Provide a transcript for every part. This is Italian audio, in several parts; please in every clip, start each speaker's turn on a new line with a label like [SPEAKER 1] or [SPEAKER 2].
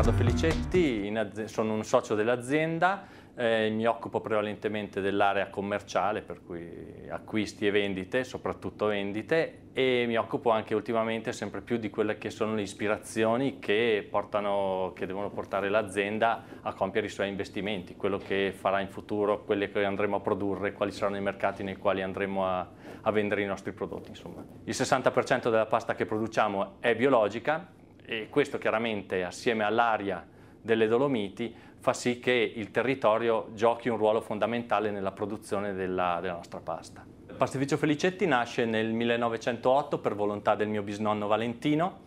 [SPEAKER 1] Riccardo Felicetti, sono un socio dell'azienda, eh, mi occupo prevalentemente dell'area commerciale, per cui acquisti e vendite, soprattutto vendite, e mi occupo anche ultimamente sempre più di quelle che sono le ispirazioni che, portano, che devono portare l'azienda a compiere i suoi investimenti, quello che farà in futuro, quelle che andremo a produrre, quali saranno i mercati nei quali andremo a, a vendere i nostri prodotti. Insomma. Il 60% della pasta che produciamo è biologica, e questo chiaramente assieme all'aria delle Dolomiti fa sì che il territorio giochi un ruolo fondamentale nella produzione della, della nostra pasta. Il pastificio Felicetti nasce nel 1908 per volontà del mio bisnonno Valentino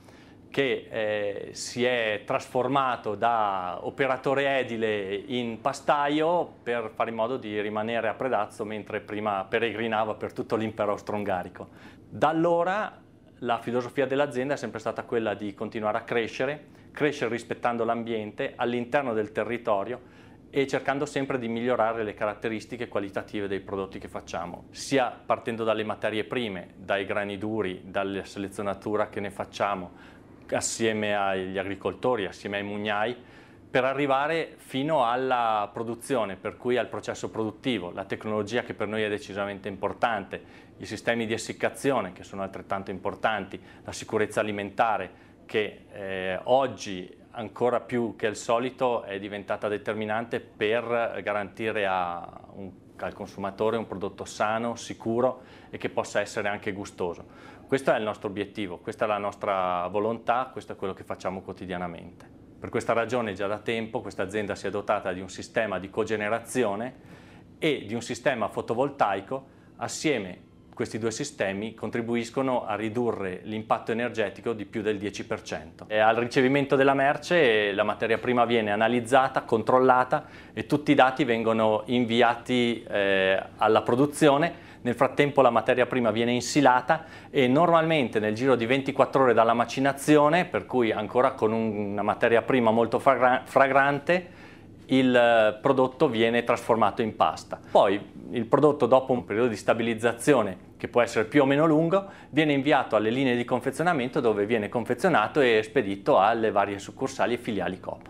[SPEAKER 1] che eh, si è trasformato da operatore edile in pastaio per fare in modo di rimanere a Predazzo mentre prima peregrinava per tutto l'impero austro-ungarico. Da allora la filosofia dell'azienda è sempre stata quella di continuare a crescere, crescere rispettando l'ambiente all'interno del territorio e cercando sempre di migliorare le caratteristiche qualitative dei prodotti che facciamo, sia partendo dalle materie prime, dai grani duri, dalla selezionatura che ne facciamo, assieme agli agricoltori, assieme ai mugnai, per arrivare fino alla produzione, per cui al processo produttivo, la tecnologia che per noi è decisamente importante, i sistemi di essiccazione che sono altrettanto importanti, la sicurezza alimentare che eh, oggi ancora più che al solito è diventata determinante per garantire un, al consumatore un prodotto sano, sicuro e che possa essere anche gustoso. Questo è il nostro obiettivo, questa è la nostra volontà, questo è quello che facciamo quotidianamente. Per questa ragione già da tempo questa azienda si è dotata di un sistema di cogenerazione e di un sistema fotovoltaico assieme questi due sistemi contribuiscono a ridurre l'impatto energetico di più del 10%. E al ricevimento della merce la materia prima viene analizzata, controllata e tutti i dati vengono inviati eh, alla produzione nel frattempo la materia prima viene insilata e normalmente nel giro di 24 ore dalla macinazione, per cui ancora con una materia prima molto fragrante, il eh, prodotto viene trasformato in pasta. Poi il prodotto dopo un periodo di stabilizzazione che può essere più o meno lungo, viene inviato alle linee di confezionamento dove viene confezionato e spedito alle varie succursali e filiali Coop.